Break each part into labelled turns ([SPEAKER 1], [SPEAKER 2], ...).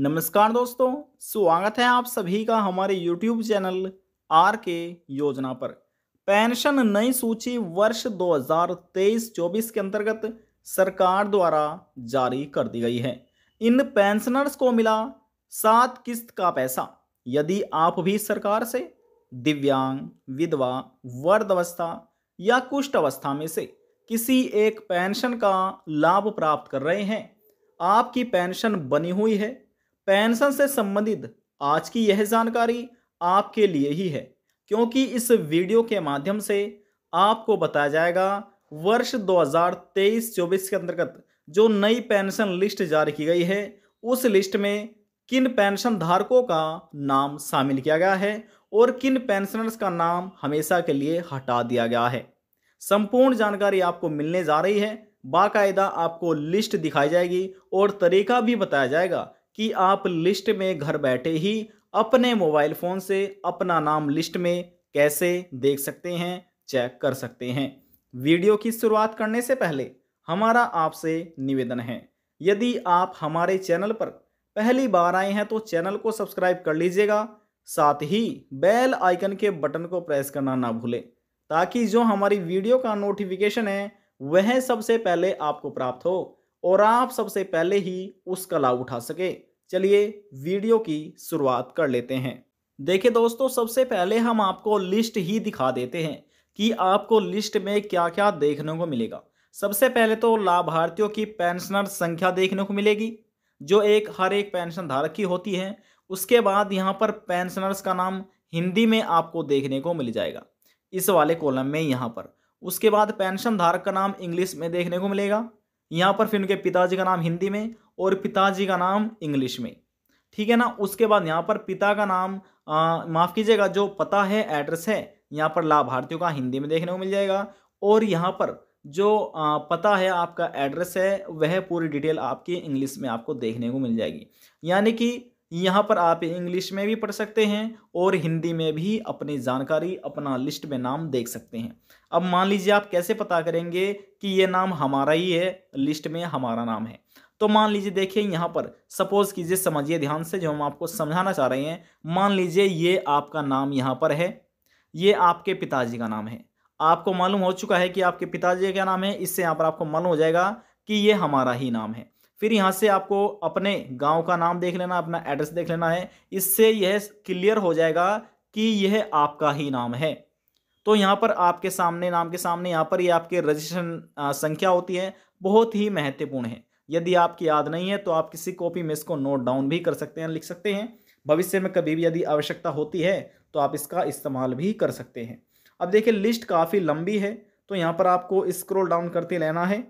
[SPEAKER 1] नमस्कार दोस्तों स्वागत है आप सभी का हमारे YouTube चैनल आर के योजना पर पेंशन नई सूची वर्ष 2023-24 के अंतर्गत सरकार द्वारा जारी कर दी गई है इन पेंशनर्स को मिला सात किस्त का पैसा यदि आप भी सरकार से दिव्यांग विधवा वर्ध अवस्था या कुष्ठ अवस्था में से किसी एक पेंशन का लाभ प्राप्त कर रहे हैं आपकी पेंशन बनी हुई है पेंशन से संबंधित आज की यह जानकारी आपके लिए ही है क्योंकि इस वीडियो के माध्यम से आपको बताया जाएगा वर्ष 2023-24 के अंतर्गत जो नई पेंशन लिस्ट जारी की गई है उस लिस्ट में किन पेंशन धारकों का नाम शामिल किया गया है और किन पेंशनर्स का नाम हमेशा के लिए हटा दिया गया है संपूर्ण जानकारी आपको मिलने जा रही है बाकायदा आपको लिस्ट दिखाई जाएगी और तरीका भी बताया जाएगा कि आप लिस्ट में घर बैठे ही अपने मोबाइल फ़ोन से अपना नाम लिस्ट में कैसे देख सकते हैं चेक कर सकते हैं वीडियो की शुरुआत करने से पहले हमारा आपसे निवेदन है यदि आप हमारे चैनल पर पहली बार आए हैं तो चैनल को सब्सक्राइब कर लीजिएगा साथ ही बेल आइकन के बटन को प्रेस करना ना भूलें ताकि जो हमारी वीडियो का नोटिफिकेशन है वह सबसे पहले आपको प्राप्त हो और आप सबसे पहले ही उसका लाभ उठा सकें चलिए वीडियो की शुरुआत कर लेते हैं देखिए दोस्तों सबसे पहले हम आपको लिस्ट ही दिखा देते हैं कि आपको लिस्ट में क्या क्या देखने को मिलेगा सबसे पहले तो लाभार्थियों की पेंशनर संख्या देखने को मिलेगी जो एक हर एक पेंशन धारक की होती है उसके बाद यहाँ पर पेंशनर्स का नाम हिंदी में आपको देखने को मिल जाएगा इस वाले कॉलम में यहाँ पर उसके बाद पेंशन धारक का नाम इंग्लिश में देखने को मिलेगा यहाँ पर फिर उनके पिताजी का नाम हिंदी में और पिताजी का नाम इंग्लिश में ठीक है ना उसके बाद यहाँ पर पिता का नाम माफ़ कीजिएगा जो पता है एड्रेस है यहाँ पर लाभार्थियों का हिंदी में देखने को मिल जाएगा और यहाँ पर जो आ, पता है आपका एड्रेस है वह पूरी डिटेल आपकी इंग्लिश में आपको देखने को मिल जाएगी यानी कि यहाँ पर आप इंग्लिश में भी पढ़ सकते हैं और हिंदी में भी अपनी जानकारी अपना लिस्ट में नाम देख सकते हैं अब मान लीजिए आप कैसे पता करेंगे कि ये नाम हमारा ही है लिस्ट में हमारा नाम है तो मान लीजिए देखिए यहाँ पर सपोज कीजिए समझिए ध्यान से जो हम आपको समझाना चाह रहे हैं मान लीजिए ये आपका नाम यहाँ पर है ये आपके पिताजी का नाम है आपको मालूम हो चुका है कि आपके पिताजी का नाम है इससे यहाँ पर आपको मालूम हो जाएगा कि ये हमारा ही नाम है फिर यहाँ से आपको अपने गांव का नाम देख लेना अपना एड्रेस देख लेना है इससे यह क्लियर हो जाएगा कि यह आपका ही नाम है तो यहाँ पर आपके सामने नाम के सामने यहाँ पर ये आपके रजिस्ट्रेशन संख्या होती है बहुत ही महत्वपूर्ण है यदि आपकी याद नहीं है तो आप किसी कॉपी में इसको नोट डाउन भी कर सकते हैं लिख सकते हैं भविष्य में कभी भी यदि आवश्यकता होती है तो आप इसका इस्तेमाल भी कर सकते हैं अब देखिए लिस्ट काफ़ी लंबी है तो यहाँ पर आपको स्क्रोल डाउन करते रहना है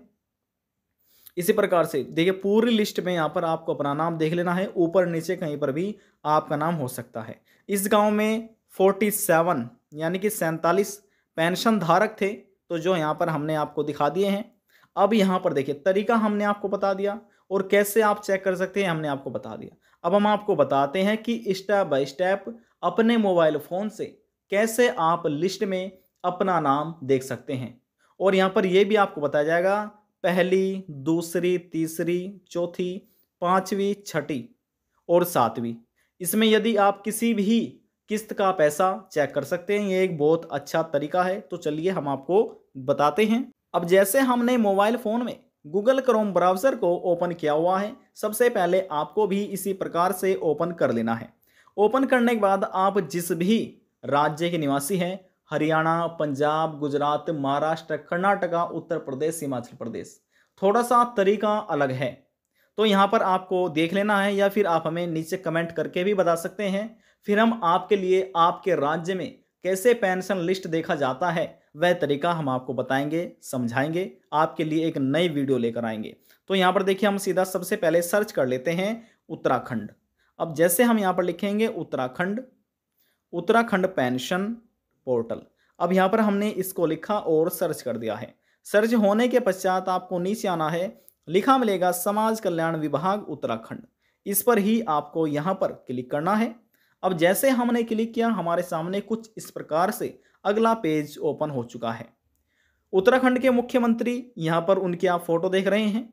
[SPEAKER 1] इसी प्रकार से देखिए पूरी लिस्ट में यहाँ पर आपको अपना नाम देख लेना है ऊपर नीचे कहीं पर भी आपका नाम हो सकता है इस गांव में फोर्टी सेवन यानी कि सैंतालीस पेंशन धारक थे तो जो यहाँ पर हमने आपको दिखा दिए हैं अब यहाँ पर देखिए तरीका हमने आपको बता दिया और कैसे आप चेक कर सकते हैं हमने आपको बता दिया अब हम आपको बताते हैं कि स्टेप बाय स्टेप अपने मोबाइल फ़ोन से कैसे आप लिस्ट में अपना नाम देख सकते हैं और यहाँ पर यह भी आपको बताया जाएगा पहली दूसरी तीसरी चौथी पाँचवीं छठी और सातवीं इसमें यदि आप किसी भी किस्त का पैसा चेक कर सकते हैं ये एक बहुत अच्छा तरीका है तो चलिए हम आपको बताते हैं अब जैसे हमने मोबाइल फ़ोन में गूगल क्रोम ब्राउज़र को ओपन किया हुआ है सबसे पहले आपको भी इसी प्रकार से ओपन कर लेना है ओपन करने के बाद आप जिस भी राज्य के निवासी हैं हरियाणा पंजाब गुजरात महाराष्ट्र कर्नाटका उत्तर प्रदेश हिमाचल प्रदेश थोड़ा सा तरीका अलग है तो यहाँ पर आपको देख लेना है या फिर आप हमें नीचे कमेंट करके भी बता सकते हैं फिर हम आपके लिए आपके राज्य में कैसे पेंशन लिस्ट देखा जाता है वह तरीका हम आपको बताएंगे समझाएंगे आपके लिए एक नई वीडियो लेकर आएंगे तो यहाँ पर देखिए हम सीधा सबसे पहले सर्च कर लेते हैं उत्तराखंड अब जैसे हम यहाँ पर लिखेंगे उत्तराखंड उत्तराखंड पेंशन पोर्टल अब यहाँ पर हमने इसको लिखा और सर्च कर दिया है सर्च होने के पश्चात आपको नीचे आना है लिखा मिलेगा समाज कल्याण विभाग उत्तराखंड इस पर ही आपको यहाँ पर क्लिक करना है अब जैसे हमने क्लिक किया हमारे सामने कुछ इस प्रकार से अगला पेज ओपन हो चुका है उत्तराखंड के मुख्यमंत्री यहाँ पर उनकी आप फोटो देख रहे हैं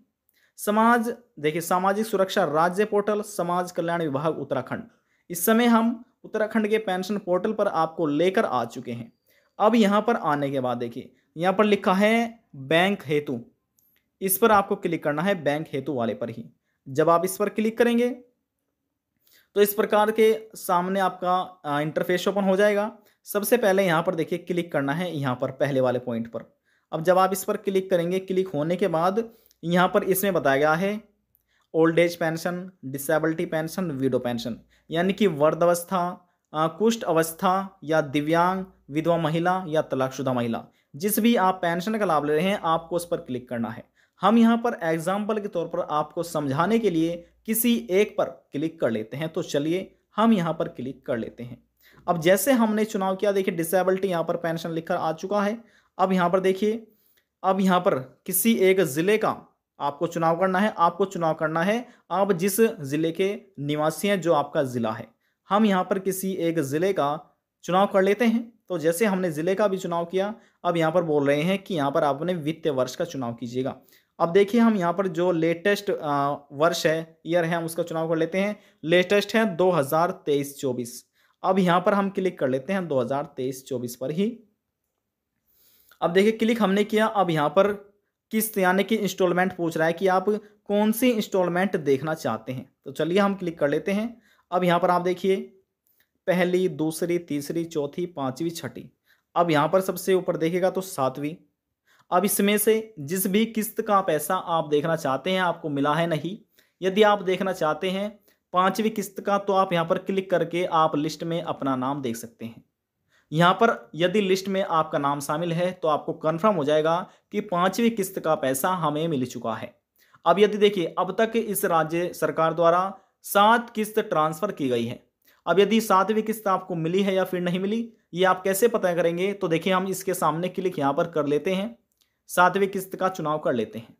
[SPEAKER 1] समाज देखिए सामाजिक सुरक्षा राज्य पोर्टल समाज कल्याण विभाग उत्तराखंड इस समय हम उत्तराखंड के पेंशन पोर्टल पर आपको लेकर आ चुके हैं अब यहाँ पर आने के बाद देखिए यहाँ पर लिखा है बैंक हेतु इस पर आपको क्लिक करना है बैंक हेतु वाले पर ही जब आप इस पर क्लिक करेंगे तो इस प्रकार के सामने आपका इंटरफेस ओपन हो जाएगा सबसे पहले यहाँ पर देखिए क्लिक करना है यहाँ पर पहले वाले पॉइंट पर अब जब आप इस पर क्लिक करेंगे क्लिक होने के बाद यहाँ पर इसमें बताया गया है old age pension disability pension widow pension यानी कि वर्द अवस्था कुष्ट अवस्था या दिव्यांग विधवा महिला या तलाकशुदा महिला जिस भी आप पेंशन का लाभ ले रहे हैं आपको उस पर क्लिक करना है हम यहाँ पर एग्जाम्पल के तौर पर आपको समझाने के लिए किसी एक पर क्लिक कर लेते हैं तो चलिए हम यहाँ पर क्लिक कर लेते हैं अब जैसे हमने चुनाव किया देखिए डिसेबिलिटी यहाँ पर पेंशन लिखकर आ चुका है अब यहाँ पर देखिए अब यहाँ पर किसी एक ज़िले का आपको चुनाव करना है आपको चुनाव करना है आप जिस ज़िले के निवासी हैं जो आपका ज़िला है हम यहाँ पर किसी एक ज़िले का चुनाव कर लेते हैं तो जैसे हमने ज़िले का भी चुनाव किया अब यहाँ पर बोल रहे हैं कि यहाँ पर आपने वित्तीय वर्ष का चुनाव कीजिएगा अब देखिए हम यहाँ पर जो लेटेस्ट वर्ष है ईयर है हम उसका चुनाव कर लेते हैं लेटेस्ट है दो हज़ार अब यहां पर हम क्लिक कर लेते हैं 2023-24 पर ही अब देखिए क्लिक हमने किया अब यहां पर किस यानी कि इंस्टॉलमेंट पूछ रहा है कि आप कौन सी इंस्टॉलमेंट देखना चाहते हैं तो चलिए हम क्लिक कर लेते हैं अब यहां पर आप देखिए पहली दूसरी तीसरी चौथी पांचवी छठी अब यहां पर सबसे ऊपर देखेगा तो सातवीं अब इसमें से जिस भी किस्त का पैसा आप देखना चाहते हैं आपको मिला है नहीं यदि आप देखना चाहते हैं पांचवी किस्त का तो आप यहाँ पर क्लिक करके आप लिस्ट में अपना नाम देख सकते हैं यहाँ पर यदि लिस्ट में आपका नाम शामिल है तो आपको कन्फर्म हो जाएगा कि पांचवी किस्त का पैसा हमें मिल चुका है अब यदि देखिए अब तक इस राज्य सरकार द्वारा सात किस्त ट्रांसफर की गई है अब यदि सातवीं किस्त आपको मिली है या फिर नहीं मिली ये आप कैसे पता करेंगे तो देखिए हम इसके सामने क्लिक यहाँ पर कर लेते हैं सातवीं किस्त का चुनाव कर लेते हैं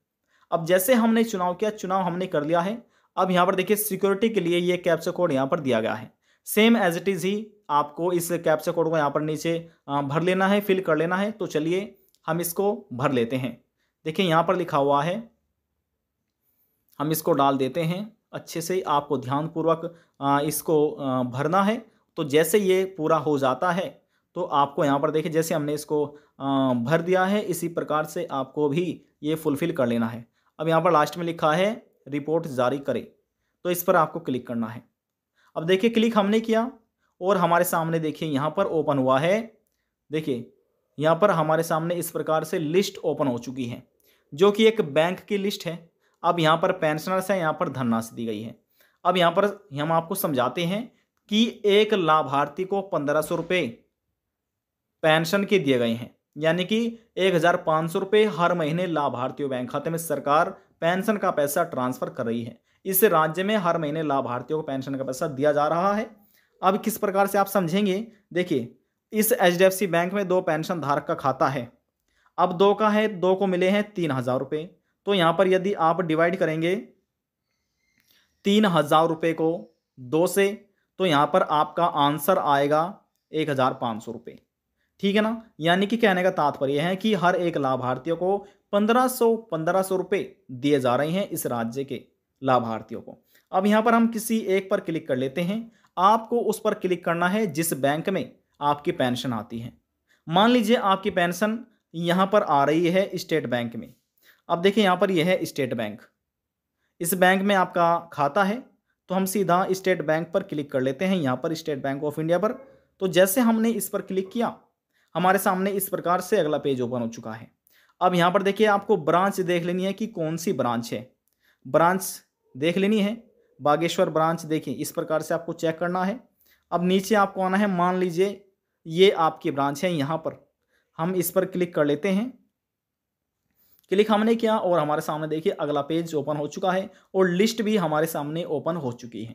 [SPEAKER 1] अब जैसे हमने चुनाव किया चुनाव हमने कर लिया है अब यहाँ पर देखिए सिक्योरिटी के लिए ये कैप्चर कोड यहाँ पर दिया गया है सेम एज इट इज़ ही आपको इस कैप्चर कोड को यहाँ पर नीचे भर लेना है फिल कर लेना है तो चलिए हम इसको भर लेते हैं देखिए यहाँ पर लिखा हुआ है हम इसको डाल देते हैं अच्छे से आपको ध्यानपूर्वक इसको भरना है तो जैसे ये पूरा हो जाता है तो आपको यहाँ पर देखिए जैसे हमने इसको भर दिया है इसी प्रकार से आपको भी ये फुलफ़िल कर लेना है अब यहाँ पर लास्ट में लिखा है रिपोर्ट जारी करे तो इस पर आपको क्लिक करना है अब देखिए क्लिक हमने किया और हमारे सामने देखिए यहाँ पर ओपन हुआ है देखिए यहाँ पर हमारे सामने इस प्रकार से लिस्ट ओपन हो चुकी है जो कि एक बैंक की लिस्ट है अब यहाँ पर पेंशनर्स हैं यहाँ पर धनराशि दी गई है अब यहाँ पर हम आपको समझाते हैं कि एक लाभार्थी को पंद्रह सौ रुपये पेंशन के दिए गए हैं यानी कि एक हज़ार पाँच सौ रुपये हर महीने लाभार्थियों बैंक खाते में सरकार पेंशन का पैसा ट्रांसफर कर रही है इससे राज्य में हर महीने लाभार्थियों को पेंशन का पैसा दिया जा रहा है अब किस प्रकार से आप समझेंगे देखिए इस एच बैंक में दो पेंशन धारक का खाता है अब दो का है दो को मिले हैं तीन हज़ार रुपये तो यहाँ पर यदि आप डिवाइड करेंगे तीन हज़ार रुपये को दो से तो यहाँ पर आपका आंसर आएगा एक हज़ार पाँच सौ रुपये ठीक है ना यानी कि कहने का तात्पर्य है कि हर एक लाभार्थियों को पंद्रह सौ पंद्रह सौ रुपये दिए जा रहे हैं इस राज्य के लाभार्थियों को अब यहाँ पर हम किसी एक पर क्लिक कर लेते हैं आपको उस पर क्लिक करना है जिस बैंक में आपकी पेंशन आती है मान लीजिए आपकी पेंशन यहाँ पर आ रही है स्टेट बैंक में अब देखिए यहाँ पर यह है स्टेट बैंक इस बैंक में आपका खाता है तो हम सीधा स्टेट बैंक पर क्लिक कर लेते हैं यहाँ पर स्टेट बैंक ऑफ इंडिया पर तो जैसे हमने इस पर क्लिक किया हमारे सामने इस प्रकार से अगला पेज ओपन हो चुका है अब यहाँ पर देखिए आपको ब्रांच देख लेनी है कि कौन सी ब्रांच है ब्रांच देख लेनी है बागेश्वर ब्रांच देखिए इस प्रकार से आपको चेक करना है अब नीचे आपको आना है मान लीजिए ये आपकी ब्रांच है यहाँ पर हम इस पर क्लिक कर लेते हैं क्लिक हमने किया और हमारे सामने देखिए अगला पेज ओपन हो चुका है और लिस्ट भी हमारे सामने ओपन हो चुकी है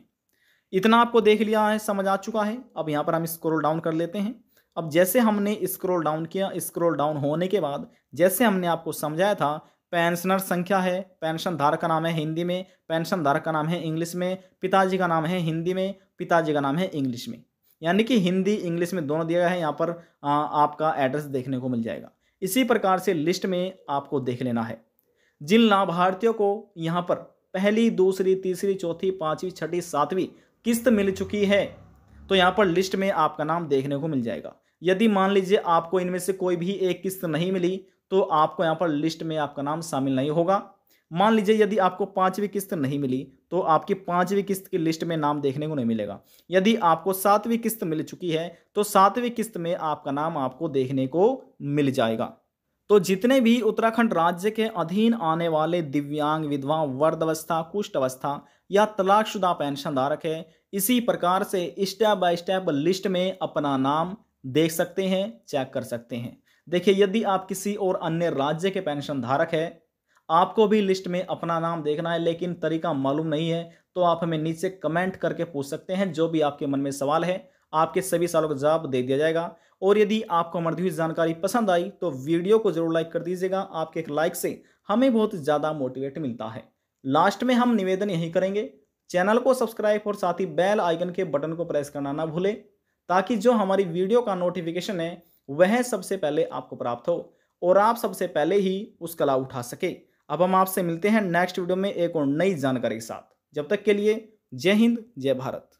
[SPEAKER 1] इतना आपको देख लिया है समझ आ चुका है अब यहाँ पर हम स्क्रोल डाउन कर लेते हैं अब जैसे हमने स्क्रॉल डाउन किया स्क्रॉल डाउन होने के बाद जैसे हमने आपको समझाया था पेंशनर संख्या है पेंशन धारक का नाम है हिंदी में पेंशन धारक का नाम है इंग्लिश में पिताजी का नाम है हिंदी में पिताजी का नाम है इंग्लिश में यानी कि हिंदी इंग्लिश में दोनों दिया गया है यहाँ पर आ, आपका एड्रेस देखने को मिल जाएगा इसी प्रकार से लिस्ट में आपको देख लेना है जिन लाभार्थियों को यहाँ पर पहली दूसरी तीसरी चौथी पाँचवीं छठी सातवीं किस्त मिल चुकी है तो यहाँ पर लिस्ट में आपका नाम देखने को मिल जाएगा यदि मान लीजिए आपको इनमें से कोई भी एक किस्त नहीं मिली तो आपको यहाँ पर लिस्ट में आपका नाम शामिल नहीं होगा मान लीजिए यदि आपको पाँचवीं किस्त नहीं मिली तो आपकी पाँचवीं किस्त की लिस्ट में नाम देखने को नहीं मिलेगा यदि आपको सातवीं किस्त मिल चुकी है तो सातवीं किस्त में आपका नाम आपको देखने को मिल जाएगा तो जितने भी उत्तराखंड राज्य के अधीन आने वाले दिव्यांग विधवा वर्धवस्था कुष्ठ अवस्था या तलाकशुदा पेंशनधारक है इसी प्रकार से स्टेप बाय स्टेप लिस्ट में अपना नाम देख सकते हैं चेक कर सकते हैं देखिए यदि आप किसी और अन्य राज्य के पेंशन धारक है आपको भी लिस्ट में अपना नाम देखना है लेकिन तरीका मालूम नहीं है तो आप हमें नीचे कमेंट करके पूछ सकते हैं जो भी आपके मन में सवाल है आपके सभी सवालों का जवाब दे दिया जाएगा और यदि आपको हमारी हुई जानकारी पसंद आई तो वीडियो को जरूर लाइक कर दीजिएगा आपके एक लाइक से हमें बहुत ज़्यादा मोटिवेट मिलता है लास्ट में हम निवेदन यही करेंगे चैनल को सब्सक्राइब और साथ ही बेल आइकन के बटन को प्रेस करना ना भूलें ताकि जो हमारी वीडियो का नोटिफिकेशन है वह सबसे पहले आपको प्राप्त हो और आप सबसे पहले ही उस कला उठा सके अब हम आपसे मिलते हैं नेक्स्ट वीडियो में एक और नई जानकारी के साथ जब तक के लिए जय हिंद जय भारत